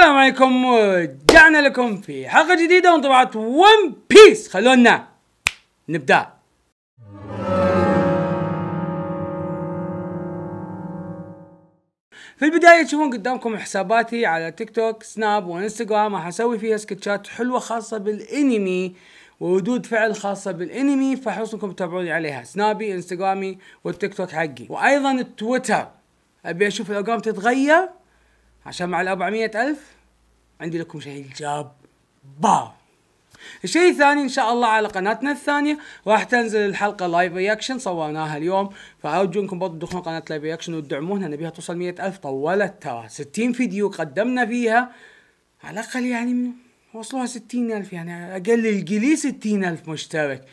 السلام عليكم ورجعنا لكم في حلقة جديدة من ون بيس خلونا نبدأ في البداية تشوفون قدامكم حساباتي على تيك توك سناب وانستغرام راح اسوي فيها سكتشات حلوة خاصة بالانمي وردود فعل خاصة بالانمي فحرصكم تتابعوني عليها سنابي انستغرامي والتيك توك حقي وايضا التويتر ابي اشوف الارقام تتغير عشان مع ال 400000 عندي لكم شيء با الشيء الثاني ان شاء الله على قناتنا الثانيه راح تنزل الحلقه لايف رياكشن صورناها اليوم فارجو انكم برضه تدخلون قناه لايف رياكشن وتدعمونا نبيها توصل مئة الف طولت ترى 60 فيديو قدمنا فيها على الاقل يعني وصلوها 60 الف يعني اقل القلي 60 الف مشترك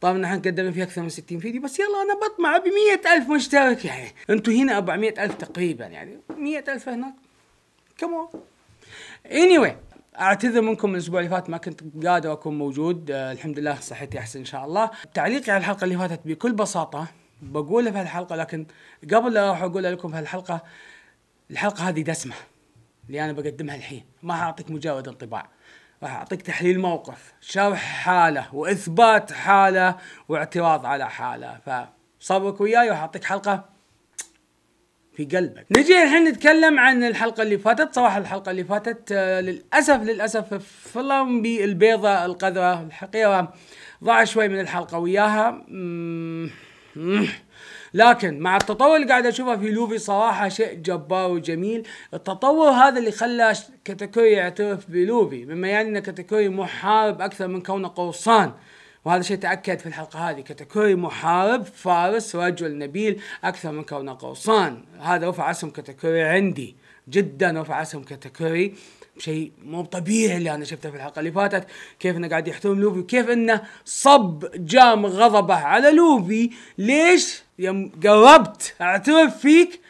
طبعا نحن قدمنا فيها اكثر من 60 فيديو بس يلا انا بطمع ب 100000 مشترك يعني انتم هنا 400000 تقريبا يعني 100000 هناك كمون anyway اعتذر منكم من الاسبوع اللي فات ما كنت قادر اكون موجود أه الحمد لله صحتي احسن ان شاء الله تعليقي على الحلقه اللي فاتت بكل بساطه بقولها في هالحلقه لكن قبل لا اروح اقولها لكم في هالحلقه الحلقه هذه دسمه اللي انا بقدمها الحين ما حاعطيك مجرد انطباع راح اعطيك تحليل موقف شرح حاله واثبات حاله واعتراض على حاله فصبرك وياي وحاعطيك حلقه في قلبك نجي الحين نتكلم عن الحلقه اللي فاتت صراحه الحلقه اللي فاتت آه، للاسف للاسف فلامبي البيضه القذره الحقيره ضاع شوي من الحلقه وياها لكن مع التطور اللي قاعد اشوفه في لوفي صراحه شيء جبار وجميل التطور هذا اللي خلى كاتاكوري يعترف بلوفي بما يعني ان كاتاكوري محارب اكثر من كونه قرصان وهذا الشيء تأكد في الحلقة هذه كاتاكوري محارب فارس رجل نبيل أكثر من كونه قوصان هذا رفع اسهم كاتاكوري عندي جدا رفع اسهم كاتاكوري شيء مو طبيعي اللي انا شفته في الحلقه اللي فاتت كيف انه قاعد يحترم لوفي وكيف انه صب جام غضبه على لوفي ليش يوم قربت اعترف فيك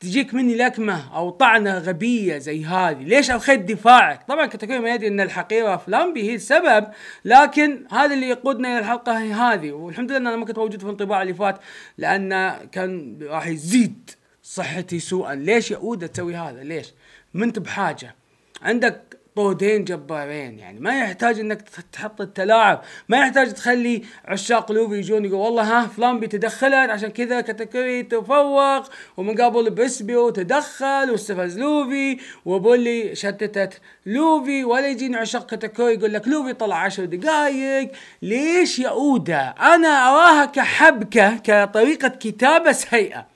تجيك مني لكمه او طعنه غبيه زي هذه، ليش اخذ دفاعك؟ طبعا كتكوي ما يدري ان الحقيره في لامبي هي السبب، لكن هذا اللي يقودنا الى الحلقه هي هذه، والحمد لله انا ما كنت موجود في الانطباع اللي فات لان كان راح يزيد صحتي سوءا، ليش يا اوده تسوي هذا؟ ليش؟ منت بحاجه، عندك طودين جبارين يعني ما يحتاج انك تحط التلاعب ما يحتاج تخلي عشاق لوفي يجون يقول والله ها فلان تدخلت عشان كذا كاتاكوري تفوق ومن قبل بسبيو تدخل واستفز لوفي وبولي شتتت لوفي ولا يجيني عشاق كاتاكوري يقول لك لوفي طلع عشر دقائق ليش يا اودا انا اراها كحبكه كطريقه كتابه سيئه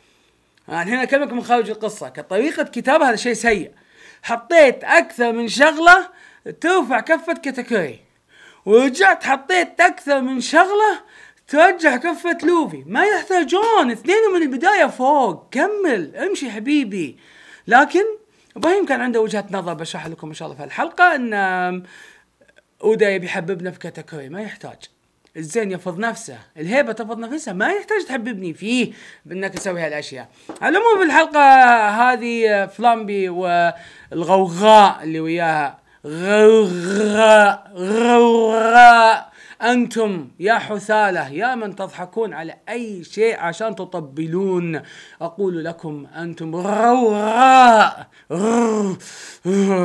يعني هنا اكلمك من خارج القصه كطريقه كتابه هذا شيء سيء حطيت اكثر من شغله ترفع كفه كاتاكوري ورجعت حطيت اكثر من شغله ترجع كفة لوفي ما يحتاجون اثنين من البداية فوق كمل امشي حبيبي لكن ابراهيم كان عنده وجهة نظر بشرح لكم ان شاء الله في الحلقة ان اودا يبي يحببنا في كاتاكوري ما يحتاج الزين يفض نفسه الهيبة تفض نفسها ما يحتاج تحببني فيه بأنك تسوي هالأشياء على العموم الحلقة هذه آه، فلامبي والغوغاء اللي وياها غوغاء غوغاء أنتم يا حثالة يا من تضحكون على أي شيء عشان تطبلون أقول لكم أنتم غوغاء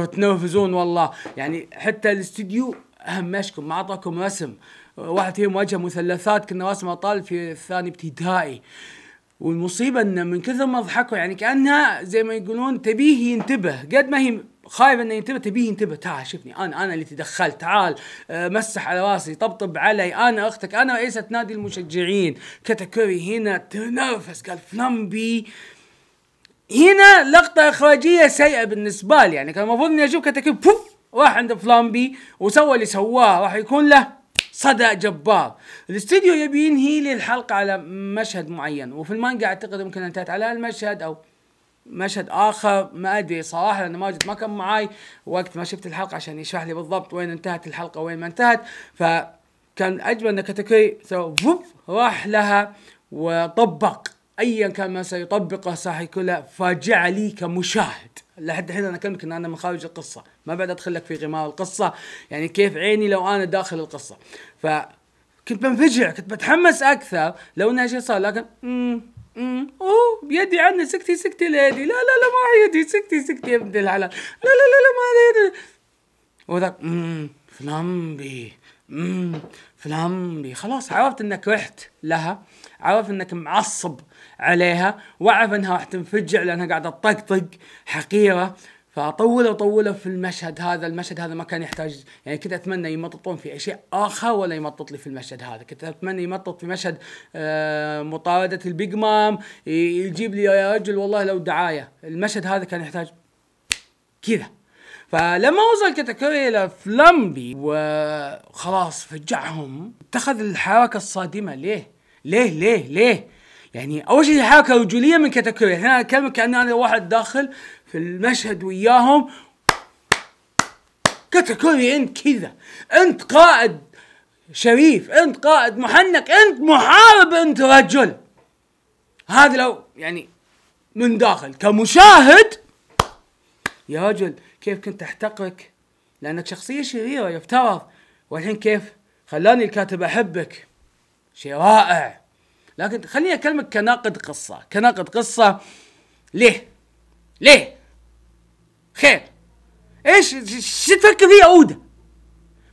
تنرفزون والله يعني حتى الاستديو همشكم ما اعطاكم رسم واحد فيهم واجه مثلثات كنا واسمه طالب في الثاني ابتدائي والمصيبه انه من كثر ما ضحكوا يعني كانها زي ما يقولون تبيه ينتبه قد ما هي خايف انه ينتبه تبيه ينتبه تعال شوفني انا انا اللي تدخلت تعال آه، مسح على راسي طبطب علي انا اختك انا رئيسه نادي المشجعين كاتاكوري هنا تنرفز قال فلمبي هنا لقطه اخراجيه سيئه بالنسبه لي يعني كان المفروض اني اشوف كاتاكوري بوف راح عند فلامبي وسوى اللي سواه راح يكون له صدى جبار الاستديو يبي ينهي لي الحلقة على مشهد معين وفي المانجا اعتقد يمكن انتهت على المشهد او مشهد اخر ما ادري صراحه لان ماجد ما كان معاي وقت ما شفت الحلقه عشان يشرح لي بالضبط وين انتهت الحلقه وين ما انتهت فكان اجمل ان كاتاكوري فوب راح لها وطبق ايا كان ما سيطبقه صح كله فاجعه لي كمشاهد لحد الحين انا اكلمك ان انا من خارج القصه ما بعد ادخل لك في غمار القصه يعني كيف عيني لو انا داخل القصه ف كنت بنفجع كنت بتحمس اكثر لو انها شيء صار لكن امم امم اوه بيدي عني سكتي سكتي ليدي لا لا لا ما يدي سكتي سكتي يا ابن الحلال لا لا لا لا ما يدي وذاك امم فلامبي امم فلامبي خلاص عرفت انك رحت لها عرفت انك معصب عليها واعرف انها راح تنفجع لانها قاعده تطقطق حقيره فطولوا وطوله في المشهد هذا المشهد هذا ما كان يحتاج يعني كنت اتمنى يمططون في اشياء شيء اخر ولا يمطط لي في المشهد هذا كنت اتمنى يمطط في مشهد آه، مطارده البيج مام يجيب لي يا رجل والله لو دعايه المشهد هذا كان يحتاج كذا فلما وصل كاتاكوري الى فلامبي وخلاص فجعهم اتخذ الحركه الصادمه ليه؟ ليه ليه ليه؟ يعني اول شيء حركه رجوليه من كاتاكوري يعني هنا اكلمك كان هذا واحد داخل في المشهد وياهم كاتاكوري انت كذا انت قائد شريف انت قائد محنك انت محارب انت رجل هذا لو يعني من داخل كمشاهد يا رجل كيف كنت احتقرك لانك شخصيه شريره يفترض والحين كيف خلاني الكاتب احبك شيء رائع لكن خليني اكلمك كناقد قصه كناقد قصه ليه ليه خير ايش تفكر فيه اودا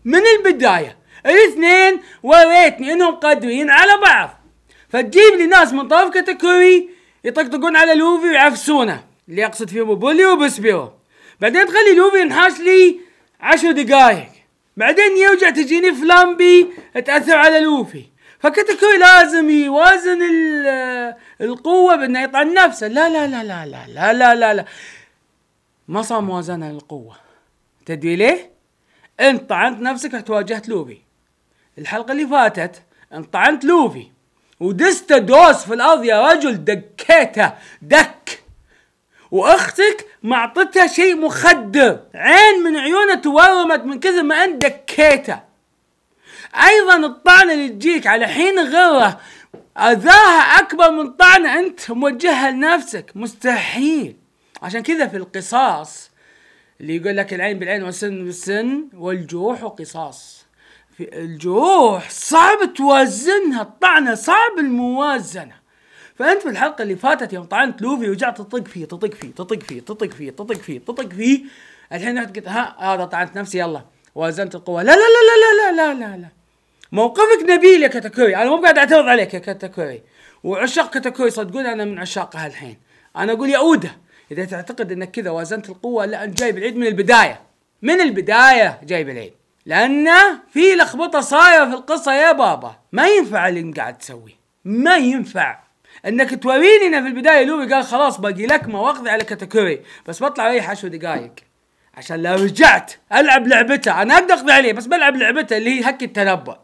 من البدايه الاثنين وريتني انهم قادرين على بعض فتجيب لي ناس من طرف كاتاكوري يطقطقون على لوفي ويعفسونه اللي اقصد فيهم بولي وبسبيرو بعدين تخلي لوفي ينحاش لي عشر دقايق بعدين يرجع تجيني فلامبي تاثر على لوفي فكاتاكوري لازم يوازن القوه بانه يطعن نفسه لا لا لا لا لا لا لا لا, لا. ما صار موازنة للقوة تدري ليه؟ انت طعنت نفسك راح لوفي الحلقة اللي فاتت انت طعنت لوفي ودست دوس في الارض يا رجل دكيته دك واختك معطتها شيء مخدر عين من عيونه تورمت من كثر ما انت دكيته ايضا الطعنه اللي تجيك على حين غره اذاها اكبر من طعنه انت موجهها لنفسك مستحيل عشان كذا في القصاص اللي يقول لك العين بالعين والسن بالسن والجروح قصاص في الجروح صعب توازنها الطعنة صعب الموازنة فأنت في الحلقة اللي فاتت يوم طعنت لوفي وجعت تطق فيه تطق فيه تطق فيه تطق فيه تطق فيه تطق فيه الحين رحت قلت ها هذا طعنت نفسي يلا وازنت القوة لا لا لا لا لا لا لا لا موقفك نبيل يا كاتاكوري انا مو قاعد اعترض عليك يا كاتاكوري وعشاق كاتاكوري صدقوني انا من عشاقها الحين انا اقول يا اوده اذا تعتقد انك كذا وازنت القوه لا انت جايب العيد من البدايه من البدايه جايب العيد لانه في لخبطه صايره في القصه يا بابا ما ينفع اللي انت قاعد تسويه ما ينفع انك توريني في البدايه لوري قال خلاص باقي لك واقضي على كاتاكوري بس بطلع اي حشو دقائق عشان لو رجعت العب لعبته انا اقدر اقضي عليه بس بلعب لعبته اللي هي هك التنبأ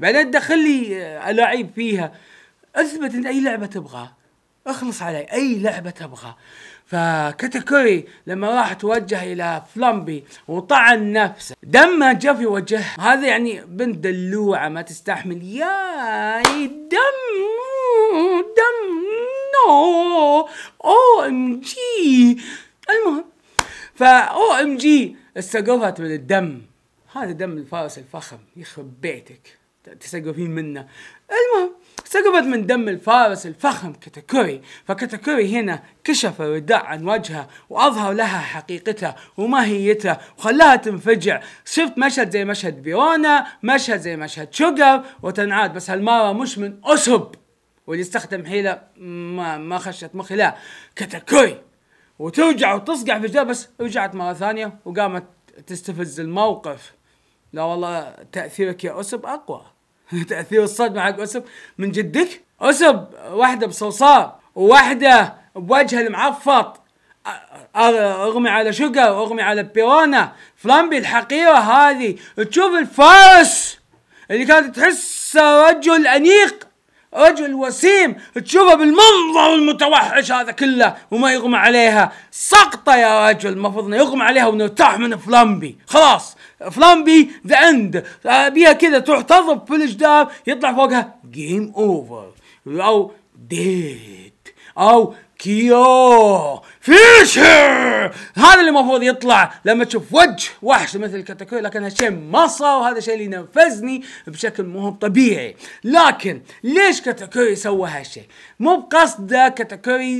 بعدين تدخل لي آه، الاعيب فيها اثبت ان اي لعبه تبغى اخلص علي اي لعبه تبغى فكاتاكوري لما راح توجه الى فلامبي وطعن نفسه دم جاف وجهه هذا يعني بنت دلوعه ما تستحمل ياي دم دم نو او ام جي المهم فا او ام جي استقفت من الدم هذا دم الفارس الفخم يخرب بيتك تستقفين منه المهم سقطت من دم الفارس الفخم كتاكوري فكتاكوري هنا كشف الرداء عن وجهه وأظهر لها حقيقتها وماهيتها وخلاها تنفجع شفت مشهد زي مشهد بيرونا مشهد زي مشهد شوجر وتنعاد بس هالمرة مش من اسب واللي استخدم حيلة ما, ما خشت مخي لا كتاكوري وترجع وتصقع في الجبل بس رجعت مرة ثانية وقامت تستفز الموقف لا والله تأثيرك يا أسب أقوى تأثير الصدمة حق أسب من جدك أسب واحدة بصوصاء وواحدة بوجهه المعفط اغمي على شقة واغمي على بيرونا فلامبي الحقيرة هذه تشوف الفارس اللي كانت تحسه رجل أنيق رجل وسيم تشوفه بالمنظر المتوحش هذا كله وما يغمى عليها سقطة يا رجل المفروض انه يغمى عليها ونرتاح من فلامبي خلاص فلامبي ذا اند آه، بيها كذا تروح تضرب في الجدار يطلع فوقها جيم اوفر او ديد او كيو فيشر هذا اللي المفروض يطلع لما تشوف وجه وحش مثل كاتاكوري لكن هالشيء ما صار وهذا الشيء اللي نرفزني بشكل مو طبيعي لكن ليش كاتاكوري سوى هالشيء مو بقصده انه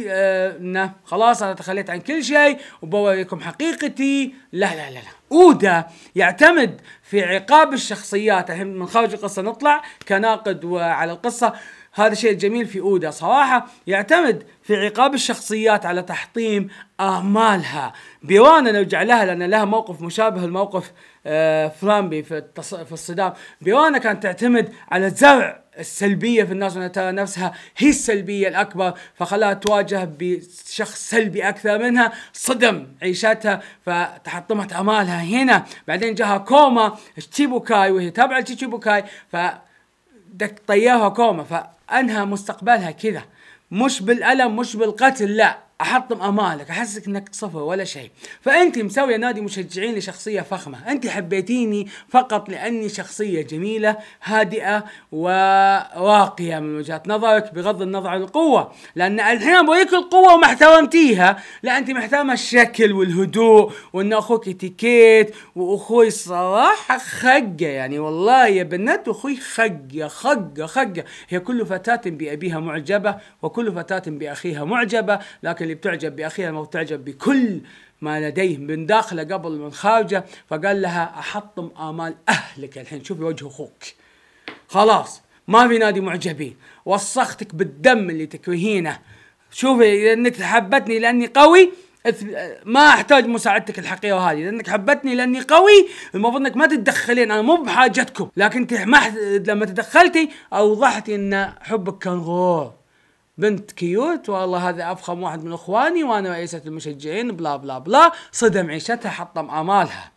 آه انه خلاص انا تخليت عن كل شيء وبوريكم حقيقتي لا لا لا لا اودا يعتمد في عقاب الشخصيات من خارج القصه نطلع كناقد وعلى القصه هذا شيء جميل في اودا صراحه يعتمد في عقاب الشخصيات على تحطيم امالها بيوانا نرجع لها لان لها موقف مشابه لموقف آه، فلامبي في التص... في الصدام بيوانا كانت تعتمد على زرع السلبية في الناس وانها ترى نفسها هي السلبية الأكبر فخلاها تواجه بشخص سلبي أكثر منها صدم عيشتها فتحطمت أمالها هنا بعدين جاها كوما تشيبوكاي وهي تابعة لتشيبوكاي ف طيرها كوما ف انهى مستقبلها كذا مش بالالم مش بالقتل لا احطم امالك احسسك انك صفر ولا شيء فانت مسويه نادي مشجعين لشخصيه فخمه انت حبيتيني فقط لاني شخصيه جميله هادئه وراقيه من وجهه نظرك بغض النظر عن القوه لان الحين ابويك القوه وما احترمتيها لا انت محترمه الشكل والهدوء وان اخوك اتيكيت واخوي صراحه خقه يعني والله يا بنات اخوي خقه خقه خقه هي كل فتاه بابيها معجبه وكل فتاه باخيها معجبه لكن اللي بتعجب باخيها وتعجب بكل ما لديه من داخله قبل من خارجه فقال لها احطم امال اهلك الحين شوفي وجه اخوك خلاص ما في نادي معجبين وصختك بالدم اللي تكرهينه شوفي اذا انك حبتني لاني قوي ما احتاج مساعدتك الحقيقه هذه لانك حبتني لاني قوي المفروض انك ما تتدخلين انا مو بحاجتكم لكن انت لما تدخلتي اوضحتي ان حبك كان غور بنت كيوت والله هذا افخم واحد من اخواني وانا رئيسه المشجعين بلا بلا بلا صدم عيشتها حطم امالها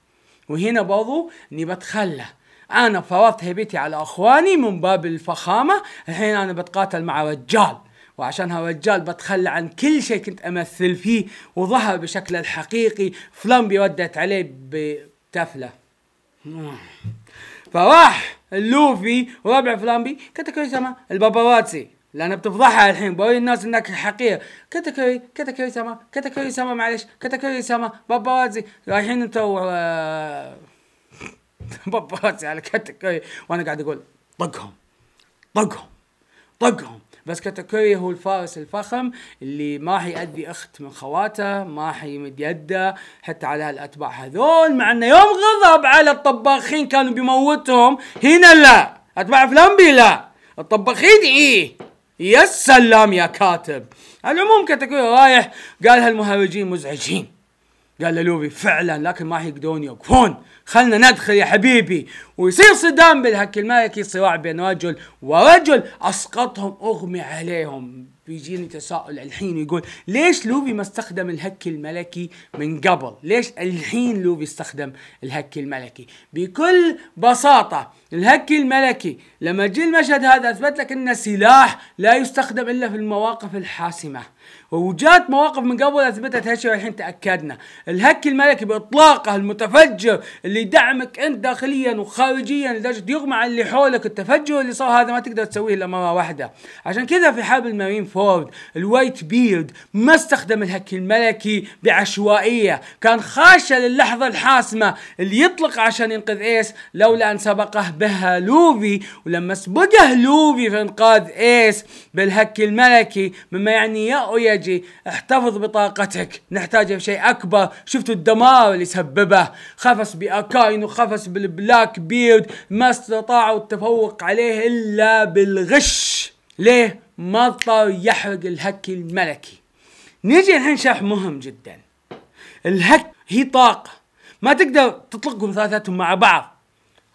وهنا برضو اني بتخلى انا فرضت هيبتي على اخواني من باب الفخامه الحين انا بتقاتل مع رجال وعشان هالرجال بتخلى عن كل شيء كنت امثل فيه وظهر بشكله الحقيقي فلان ردت عليه بتفله فراح اللوفي وربع فلامبي كتاكويساما الباباراتسي لان بتفضحها الحين بوري الناس انك حقير كاتاكوري كاتاكوري سما كاتاكوري سما معلش كاتاكوري سما بابازي رايحين انتوا و... بابازي على كاتاكوري وانا قاعد اقول طقهم طقهم طقهم بس كاتاكوري هو الفارس الفخم اللي ما حيأذي اخت من خواته ما حيمد يده حتى على هالاتباع هذول مع انه يوم غضب على الطباخين كانوا بيموتهم هنا لا اتباع فلامبي لا الطباخين ايه يا سلام يا كاتب العموم كتكوي رايح قال هالمهرجين مزعجين قال له لوبي فعلا لكن ما يقدرون يوقفون خلنا ندخل يا حبيبي ويصير صدام بالهك الملكي صراع بين رجل ورجل اسقطهم اغمي عليهم بيجيني تساؤل الحين يقول ليش لوفي ما استخدم الهك الملكي من قبل ليش الحين لوفي استخدم الهك الملكي بكل بساطة الهك الملكي لما جي المشهد هذا أثبت لك أنه سلاح لا يستخدم إلا في المواقف الحاسمة وجات مواقف من قبل اثبتت هالشيء والحين تاكدنا الهك الملكي باطلاقه المتفجر اللي يدعمك انت داخليا وخارجيا لدرجه يغمى على اللي حولك التفجر اللي صار هذا ما تقدر تسويه الا مره واحده عشان كذا في حرب المارين فورد الوايت بيرد ما استخدم الهك الملكي بعشوائيه كان خاشة للحظه الحاسمه اللي يطلق عشان ينقذ ايس لولا ان سبقه بها لوفي ولما سبقه لوفي في انقاذ ايس بالهك الملكي مما يعني يأوي يجي احتفظ بطاقتك نحتاجها بشيء اكبر شفتوا الدمار اللي سببه خفص باكاين وخفص بالبلاك بيرد ما استطاعوا التفوق عليه الا بالغش ليه ما اضطر يحرق الهك الملكي نيجي الحين شرح مهم جدا الهك هي طاقه ما تقدر تطلقهم ثلاثتهم مع بعض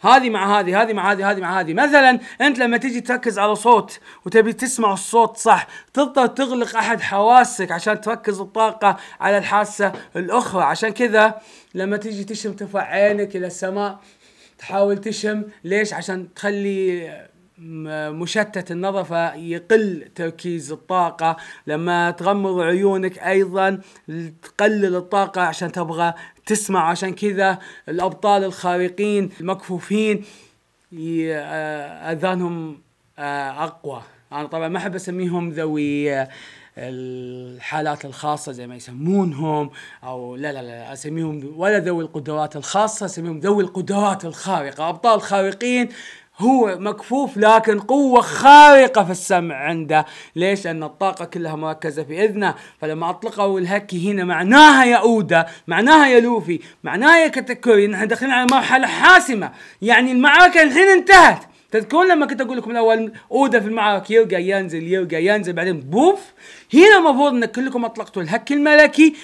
هذه مع هذه هذه مع هذه هذه مع هذه مثلا انت لما تيجي تركز على صوت وتبي تسمع الصوت صح تضطر تغلق احد حواسك عشان تركز الطاقة على الحاسة الاخرى عشان كذا لما تيجي تشم ترفع عينك الى السماء تحاول تشم ليش عشان تخلي مشتت النظر فيقل تركيز الطاقة لما تغمض عيونك أيضا تقلل الطاقة عشان تبغى تسمع عشان كذا الأبطال الخارقين المكفوفين آه، أذانهم آه، أقوى أنا طبعا ما أحب أسميهم ذوي آه، الحالات الخاصة زي ما يسمونهم أو لا لا لا أسميهم ولا ذوي القدرات الخاصة أسميهم ذوي القدرات الخارقة أبطال خارقين هو مكفوف لكن قوة خارقة في السمع عنده ليش؟ أن الطاقة كلها مركزة في إذنه فلما أطلقوا الهكي هنا معناها يا أودا معناها يا لوفي معناها يا كاتاكوري نحن داخلين على مرحلة حاسمة يعني المعركة الحين انتهت تذكرون لما كنت اقول لكم الاول اودا في المعركه يرقى ينزل يرقى ينزل بعدين بوف هنا المفروض ان كلكم اطلقتوا الهك الملكي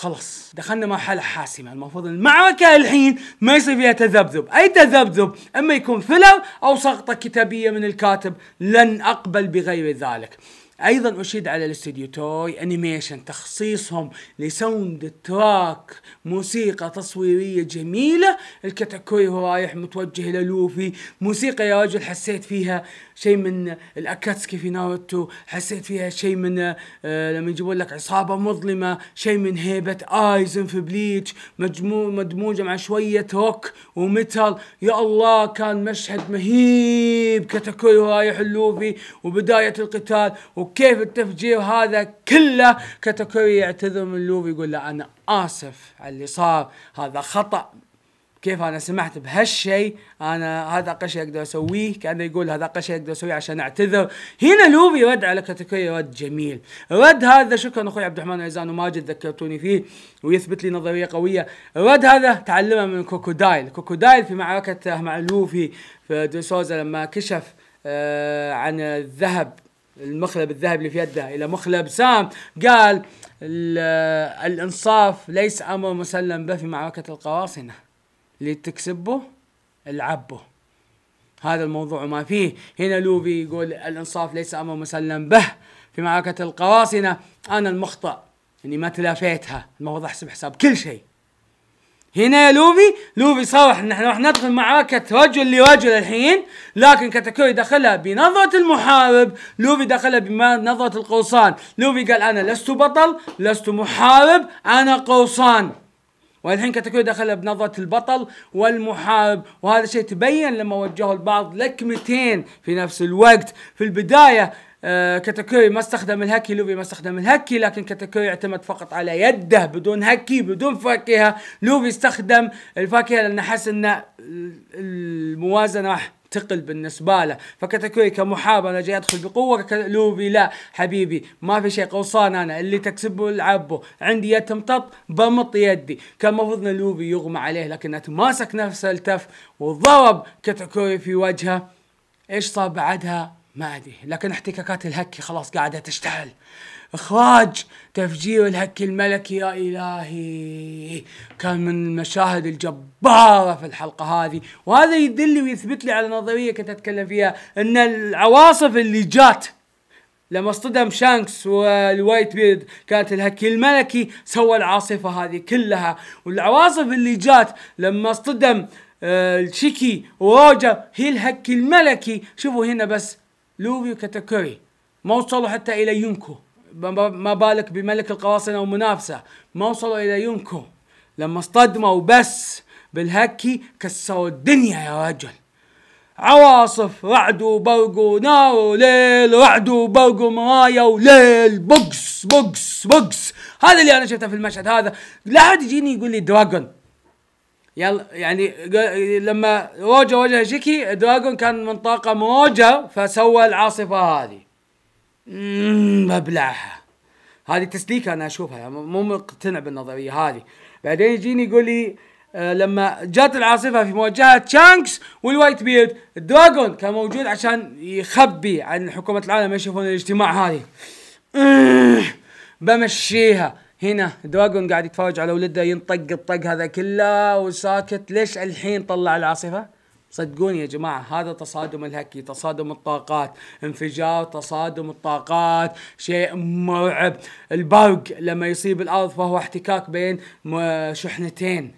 خلص دخلنا مرحلة حاسمة المفروض المعركة الحين ما يصير فيها تذبذب أي تذبذب إما يكون ثلر أو سقطة كتابية من الكاتب لن أقبل بغير ذلك ايضا اشيد على الاستوديو توي انيميشن تخصيصهم لساوند تراك موسيقى تصويريه جميله الكاتاكوري هو رايح متوجه للوفي موسيقى يا رجل حسيت فيها شيء من الاكاتسكي في ناروتو حسيت فيها شيء من آه، لما يجيبون لك عصابه مظلمه شيء من هيبه ايزن في بليتش مجموع مدموجه مع شويه روك وميتال يا الله كان مشهد مهيب كتاكوري رايح اللوفي وبدايه القتال وكيف التفجير هذا كله كتاكوري يعتذر من لوفي يقول له انا اسف على اللي صار هذا خطا كيف انا سمحت بهالشيء انا هذا اقل شيء اقدر اسويه كانه يقول هذا اقل شيء اقدر اسويه عشان اعتذر هنا لوفي رد على كاتاكوريا رد جميل رد هذا شكرا اخوي عبد الرحمن عزان وماجد ذكرتوني فيه ويثبت لي نظريه قويه رد هذا تعلمه من كوكودايل كوكودايل في معركته مع لوفي في دوسوزا لما كشف آه، عن الذهب المخلب الذهبي اللي في يده الى مخلب سام قال آه، الانصاف ليس امر مسلم به في معركه القراصنه اللي تكسبه العبه هذا الموضوع ما فيه هنا لوفي يقول الانصاف ليس امر مسلم به في معركة القراصنة انا المخطئ اني ما تلافيتها المفروض احسب حساب كل شيء هنا يا لوفي لوفي صرح ان احنا راح ندخل معركة رجل لرجل الحين لكن كاتاكوري دخلها بنظرة المحارب لوفي دخلها بنظرة القرصان لوفي قال أنا لست بطل لست محارب أنا قرصان والحين كاتاكوري دخل بنظرة البطل والمحارب وهذا الشيء تبين لما وجهوا البعض لكمتين في نفس الوقت في البداية آه كاتاكوري ما استخدم الهكي لوفي ما استخدم الهكي لكن كاتاكوري اعتمد فقط على يده بدون هكي بدون فاكهه لوفي استخدم الفاكهه لانه حس انه الموازنه تقل بالنسبه له فكتاكوي انا جاي يدخل بقوه لوبي لا حبيبي ما في شيء قوصان انا اللي تكسبه العبه عندي يد تمطط بمط يدي كان المفروض لوبي يغمى عليه لكنه تماسك نفسه التف وضرب كتاكوي في وجهه ايش صار بعدها ما ادري لكن احتكاكات الهكي خلاص قاعده تشتعل اخراج تفجير الهكي الملكي يا الهي كان من المشاهد الجباره في الحلقه هذه وهذا يدل ويثبت لي على نظريه كنت اتكلم فيها ان العواصف اللي جات لما اصطدم شانكس والوايت بيرد كانت الهكي الملكي سوى العاصفه هذه كلها والعواصف اللي جات لما اصطدم آه، الشيكي وروجر هي الهكي الملكي شوفوا هنا بس لوفي وكاتاكوري ما وصلوا حتى الى يونكو ما بالك بملك القواصنة ومنافسة ما وصلوا الى يونكو لما اصطدموا بس بالهكي كسروا الدنيا يا رجل عواصف رعد وبرق ونار وليل رعد وبرق ومرايا وليل بوكس بوكس بوكس هذا اللي انا شفته في المشهد هذا لا احد يجيني يقول لي دراجون يلا يعني لما روجا واجه شيكي دراجون كان من طاقم روجا فسوى العاصفه هذه مبلعها هذه تسليكه انا اشوفها يعني مو مقتنع بالنظريه هذه بعدين يجيني يقول لي آه، لما جات العاصفه في مواجهه شانكس والوايت بيرد دراجون كان موجود عشان يخبي عن حكومه العالم يشوفون الاجتماع هذه بمشيها هنا دراجون قاعد يتفرج على ولده ينطق الطق هذا كله وساكت ليش الحين طلع العاصفه صدقوني يا جماعة هذا تصادم الهكي تصادم الطاقات انفجار تصادم الطاقات شيء مرعب البرق لما يصيب الأرض فهو احتكاك بين شحنتين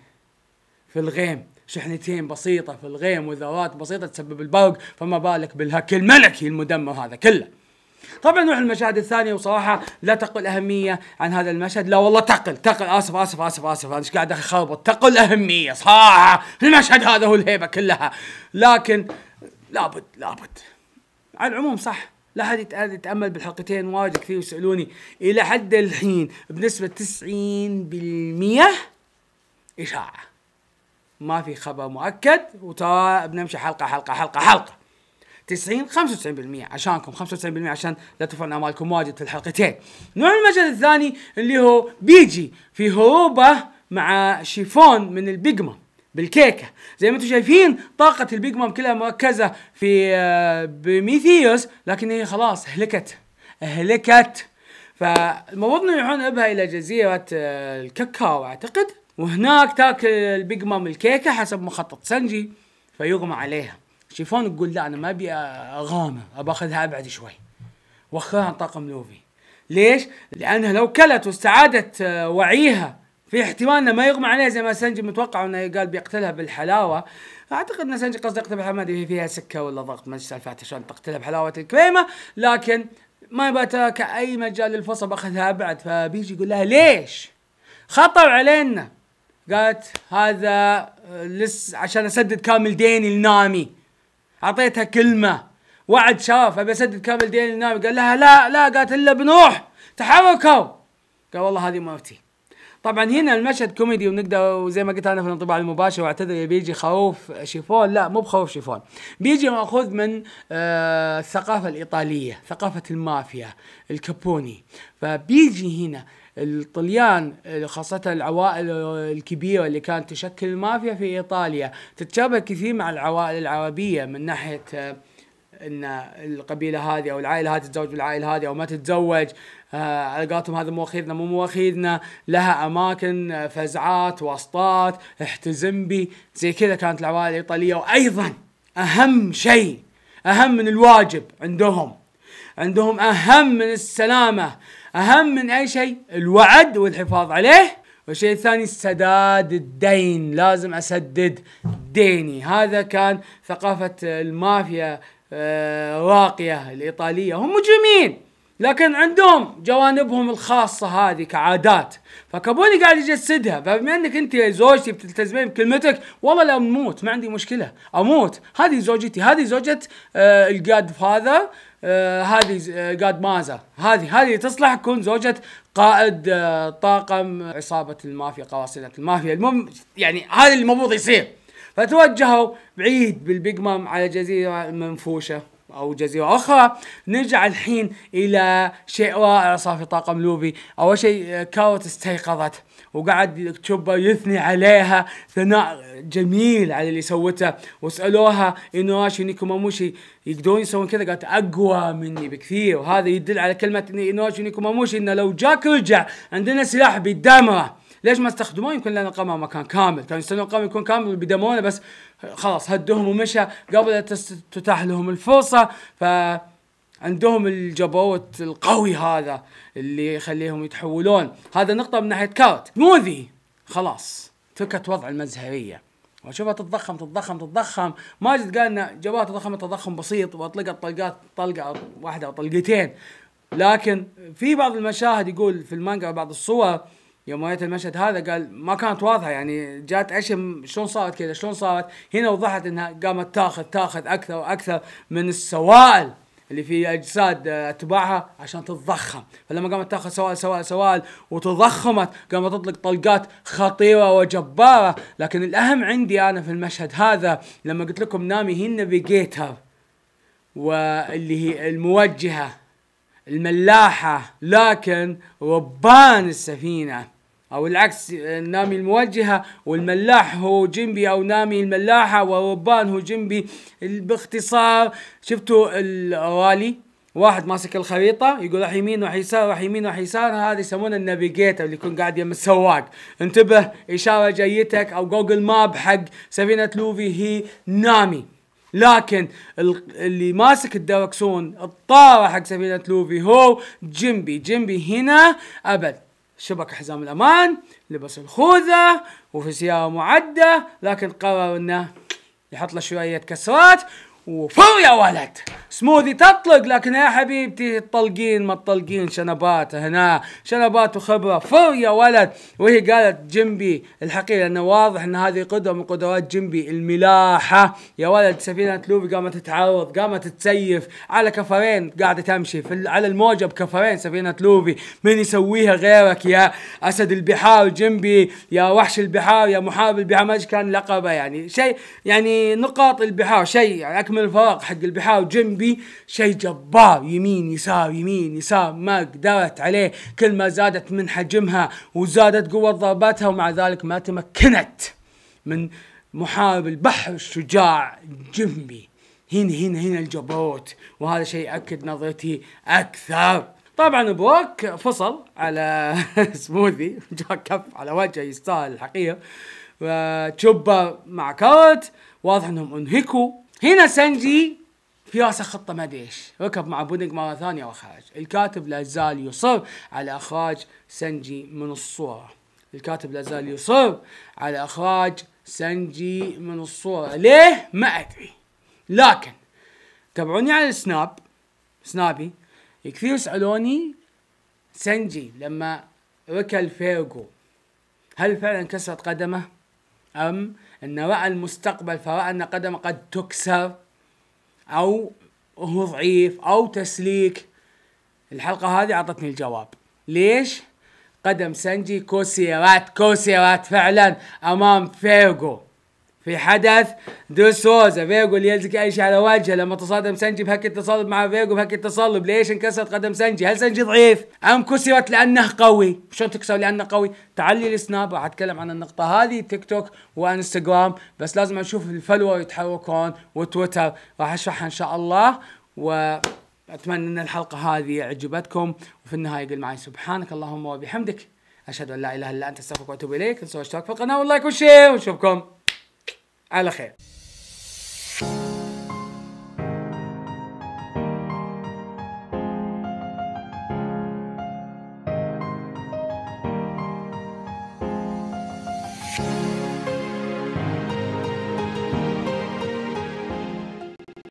في الغيم شحنتين بسيطة في الغيم وذرات بسيطة تسبب البرق فما بالك بالهكي الملكي المدمر هذا كله طبعا نروح المشاهد الثانية وصراحة لا تقل أهمية عن هذا المشهد لا والله تقل تقل آسف آسف آسف آسف أنا إيش قاعد أخربط تقل أهمية صراحة المشهد هذا هو الهيبة كلها لكن لابد لابد على العموم صح لا حد يتامل بالحلقتين واجد كثير يسالوني الى حد الحين بنسبه 90% اشاعه ما في خبر مؤكد وترى بنمشي حلقه حلقه حلقه حلقه 90 95% عشانكم 95% عشان لا ترفعون امالكم واجد في الحلقتين. نوع المشهد الثاني اللي هو بيجي في هروبه مع شيفون من البيجما بالكيكه زي ما انتم شايفين طاقه البيج مام كلها مركزه في آه، بميثيوس لكن هي خلاص هلكت هلكت فالمفروض انه يروحون ابها الى جزيره آه، الكاكاو اعتقد وهناك تاكل البيج مام الكيكه حسب مخطط سنجي فيغمى عليها شيفون تقول لا انا ما ابي اغامر ابى اخذها ابعد شوي وخرها عن طاقم لوفي ليش؟ لانها لو كلت واستعادت آه، وعيها في احتمال انه ما يغمى عليها زي ما سنجي متوقع انه قال بيقتلها بالحلاوه اعتقد ان سنجي قصدي يقتلها ما ادري فيها سكه ولا ضغط ما سالفات عشان تقتلها بحلاوه الكريمه لكن ما يبغى اي مجال للفصل باخذها ابعد فبيجي يقول لها ليش؟ خطر علينا قالت هذا آه، لس عشان اسدد كامل ديني لنامي اعطيتها كلمه وعد شرف ابي اسدد كامل دين النبي قال لها لا لا قالت الا بنوح تحركوا قال والله هذه مرتي طبعا هنا المشهد كوميدي ونقدر وزي ما قلت انا في الانطباع المباشر واعتذر بيجي خوف شيفون لا مو بخوف شيفون بيجي ماخوذ من آه، الثقافه الايطاليه ثقافه المافيا الكابوني فبيجي هنا الطليان خاصة العوائل الكبيرة اللي كانت تشكل المافيا في إيطاليا تتشابه كثير مع العوائل العربية من ناحية آه، ان القبيله هذه او العائله هذه تتزوج بالعائله هذه او ما تتزوج آه، علاقاتهم هذا مواخذنا مو مواخذنا لها اماكن آه، فزعات واسطات احتزم بي زي كذا كانت العوائل الايطاليه وايضا اهم شيء اهم من الواجب عندهم عندهم اهم من السلامه اهم من اي شيء الوعد والحفاظ عليه والشيء الثاني سداد الدين لازم اسدد ديني هذا كان ثقافه المافيا آه، راقيه الايطاليه هم مجرمين لكن عندهم جوانبهم الخاصه هذه كعادات فكابوني قاعد يجسدها فبما انك انت يا زوجتي بتلتزمين بكلمتك والله لا اموت ما عندي مشكله اموت هذه زوجتي هذه زوجة آه الجاد فاذر آه هذه آه، قاد مازا هذه هذه تصلح تكون زوجة قائد آه طاقم عصابة المافيا قواصلة المافيا المهم يعني هذا اللي المفروض يصير فتوجهوا بعيد بالبيج مام على جزيرة منفوشة او جزيره اخرى نرجع الحين الى شيء رائع صار في طاقم لوبي اول شيء آه، كاوت استيقظت وقعد يكتبها يثني عليها ثناء جميل على اللي سوته وسالوها انه انواشي يقدرون يسوون كذا قالت اقوى مني بكثير وهذا يدل على كلمه انواشي موموشي انه لو جاك رجع عندنا سلاح بيدمره ليش ما استخدموه يمكن لان القمر ما كان كامل كانوا يستنون القمر يكون كامل بيدمونه بس خلاص هدوهم ومشى قبل تتاح لهم الفرصه ف عندهم الجبوت القوي هذا اللي يخليهم يتحولون هذا نقطه من ناحيه كاوت موذي خلاص تركت وضع المزهريه واشوفها تتضخم تتضخم تتضخم ماجد قال ان جابوها تضخم تضخم بسيط واطلقت طلقات طلقه واحده او طلقتين لكن في بعض المشاهد يقول في المانجا بعض الصور يوم رايت المشهد هذا قال ما كانت واضحه يعني جات اشم شلون صارت كذا شلون صارت هنا وضحت انها قامت تاخذ تاخذ اكثر واكثر من السوائل اللي في اجساد آه، اتباعها عشان تتضخم فلما قامت تاخذ سوال سوال سوال وتضخمت قامت تطلق طلقات خطيره وجباره لكن الاهم عندي انا في المشهد هذا لما قلت لكم نامي هي النافيجيتر واللي هي الموجهه الملاحه لكن ربان السفينه او العكس نامي الموجهه والملاح هو جنبي او نامي الملاحه والربان هو جنبي باختصار شفتوا الاوالي واحد ماسك الخريطه يقول راح يمين راح يسار راح يمين راح يسار هذا يسمونه النافيجيتر اللي يكون قاعد يم السواق انتبه اشاره جايتك او جوجل ماب حق سفينه لوفي هي نامي لكن اللي ماسك الدركسون الطاره حق سفينه لوفي هو جيمبي جيمبي هنا ابد شبك حزام الأمان لبس الخوذة وفي سيارة معدة لكن قرر أنه يحط له شوية كسرات وفو يا ولد سموذي تطلق لكن يا حبيبتي تطلقين ما تطلقين شنبات هنا شنبات وخبره فو يا ولد وهي قالت جنبي الحقيقه لانه واضح ان هذه قدره من قدرات جنبي الملاحه يا ولد سفينه لوفي قامت تتعرض قامت تسيف على كفرين قاعده تمشي في على الموجه بكفرين سفينه لوفي من يسويها غيرك يا اسد البحار جنبي يا وحش البحار يا محارب البحار ما كان لقبه يعني شيء يعني نقاط البحار شيء يعني من الفراغ حق البحار جنبي شيء جبار يمين يسار يمين يسار ما قدرت عليه كل ما زادت من حجمها وزادت قوة ضرباتها ومع ذلك ما تمكنت من محارب البحر الشجاع جنبي هنا هنا هنا الجبروت وهذا شيء أكد نظرتي أكثر طبعا بوك فصل على سموذي جاء كف على وجهه يستاهل الحقيقه آه، تشوبا مع كارت واضح انهم انهكوا هنا سنجي في راسه خطة ما ادري ايش، ركب مع بودنج مرة ثانية وخرج الكاتب لا زال يصر على إخراج سنجي من الصورة الكاتب لا زال يصر على إخراج سنجي من الصورة ليه ما أدري لكن تابعوني على السناب سنابي كثير يسألوني سنجي لما ركل فيرجو هل فعلا كسرت قدمه؟ أم أن رأى المستقبل فرأى أن قدمه قد تكسر أو هو ضعيف أو تسليك الحلقة هذه أعطتني الجواب ليش؟ قدم سنجي كوسيرات كوسيرات فعلا أمام فيرجو في حدث دو سوزا فيجو اللي يلزق اي شيء على وجهه لما تصادم سنجي بهك التصلب مع فيجو بهك التصلب ليش انكسرت قدم سنجي هل سنجي ضعيف ام كسرت لانه قوي شلون تكسر لانه قوي تعلي السناب راح اتكلم عن النقطه هذه تيك توك وانستغرام بس لازم اشوف الفلور يتحركون وتويتر راح اشرحها ان شاء الله و اتمنى ان الحلقه هذه عجبتكم وفي النهايه قل معي سبحانك اللهم وبحمدك اشهد ان لا اله الا انت استغفرك واتوب اليك انسوا اشتراك في القناه واللايك والشير ونشوفكم على خير